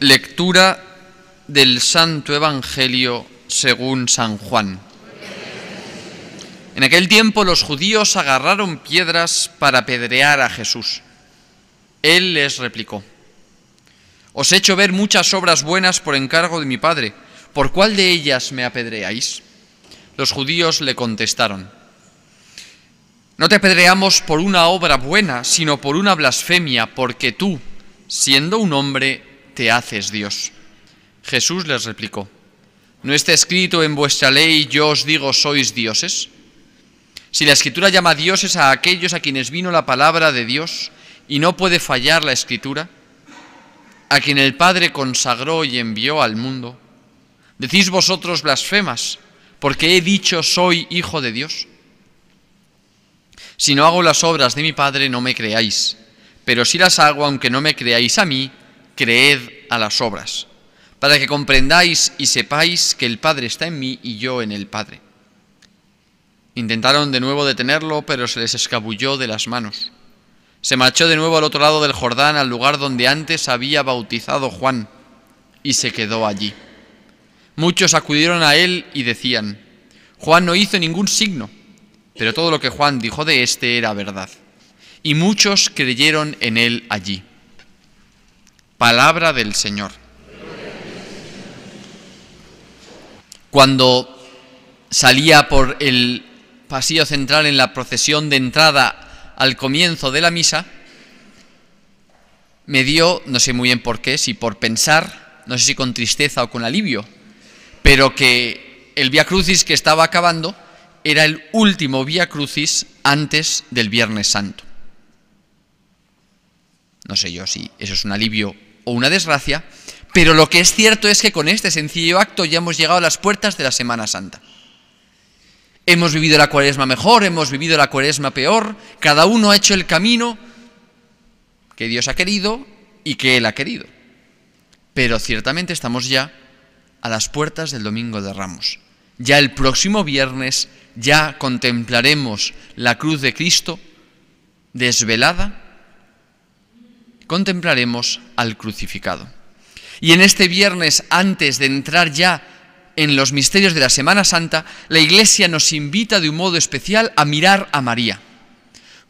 Lectura del Santo Evangelio según San Juan. En aquel tiempo los judíos agarraron piedras para apedrear a Jesús. Él les replicó, Os he hecho ver muchas obras buenas por encargo de mi Padre, ¿por cuál de ellas me apedreáis? Los judíos le contestaron, No te apedreamos por una obra buena, sino por una blasfemia, porque tú, siendo un hombre, te haces Dios. Jesús les replicó, ¿no está escrito en vuestra ley yo os digo sois dioses? Si la escritura llama dioses a aquellos a quienes vino la palabra de Dios y no puede fallar la escritura, a quien el Padre consagró y envió al mundo, decís vosotros blasfemas, porque he dicho soy hijo de Dios. Si no hago las obras de mi Padre, no me creáis, pero si las hago, aunque no me creáis a mí, creed a las obras, para que comprendáis y sepáis que el Padre está en mí y yo en el Padre. Intentaron de nuevo detenerlo, pero se les escabulló de las manos. Se marchó de nuevo al otro lado del Jordán, al lugar donde antes había bautizado Juan, y se quedó allí. Muchos acudieron a él y decían, Juan no hizo ningún signo, pero todo lo que Juan dijo de éste era verdad. Y muchos creyeron en él allí. Palabra del Señor. Cuando salía por el pasillo central en la procesión de entrada al comienzo de la misa, me dio, no sé muy bien por qué, si por pensar, no sé si con tristeza o con alivio, pero que el Via Crucis que estaba acabando era el último Via Crucis antes del Viernes Santo. No sé yo si eso es un alivio o una desgracia, pero lo que es cierto es que con este sencillo acto ya hemos llegado a las puertas de la Semana Santa. Hemos vivido la cuaresma mejor, hemos vivido la cuaresma peor, cada uno ha hecho el camino que Dios ha querido y que Él ha querido. Pero ciertamente estamos ya a las puertas del Domingo de Ramos. Ya el próximo viernes ya contemplaremos la cruz de Cristo desvelada contemplaremos al crucificado. Y en este viernes, antes de entrar ya en los misterios de la Semana Santa, la Iglesia nos invita de un modo especial a mirar a María.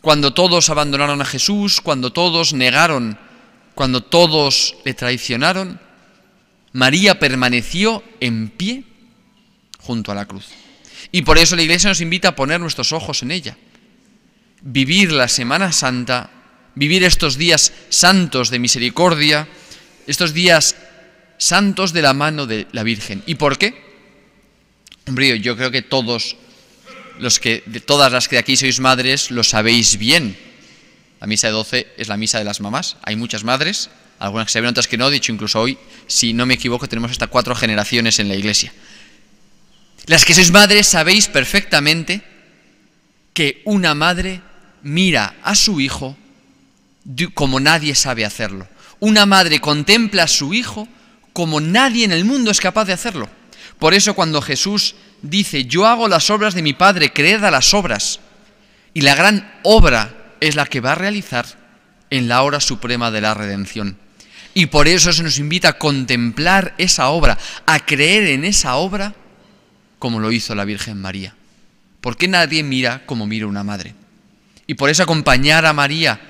Cuando todos abandonaron a Jesús, cuando todos negaron, cuando todos le traicionaron, María permaneció en pie junto a la cruz. Y por eso la Iglesia nos invita a poner nuestros ojos en ella, vivir la Semana Santa vivir estos días santos de misericordia, estos días santos de la mano de la Virgen. ¿Y por qué? Hombre, yo creo que todos los que, de todas las que de aquí sois madres, lo sabéis bien. La misa de 12 es la misa de las mamás. Hay muchas madres, algunas que ven, otras que no. De hecho, incluso hoy, si no me equivoco, tenemos hasta cuatro generaciones en la iglesia. Las que sois madres sabéis perfectamente que una madre mira a su hijo como nadie sabe hacerlo. Una madre contempla a su hijo como nadie en el mundo es capaz de hacerlo. Por eso cuando Jesús dice, yo hago las obras de mi Padre, creed a las obras, y la gran obra es la que va a realizar en la hora suprema de la redención. Y por eso se nos invita a contemplar esa obra, a creer en esa obra como lo hizo la Virgen María. Porque nadie mira como mira una madre. Y por eso acompañar a María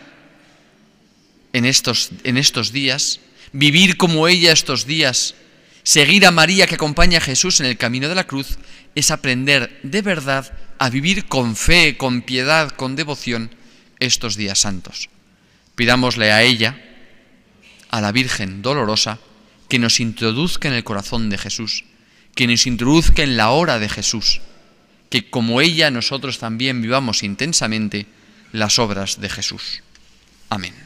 en estos, en estos días, vivir como ella estos días, seguir a María que acompaña a Jesús en el camino de la cruz, es aprender de verdad a vivir con fe, con piedad, con devoción estos días santos. Pidámosle a ella, a la Virgen dolorosa, que nos introduzca en el corazón de Jesús, que nos introduzca en la hora de Jesús, que como ella nosotros también vivamos intensamente las obras de Jesús. Amén.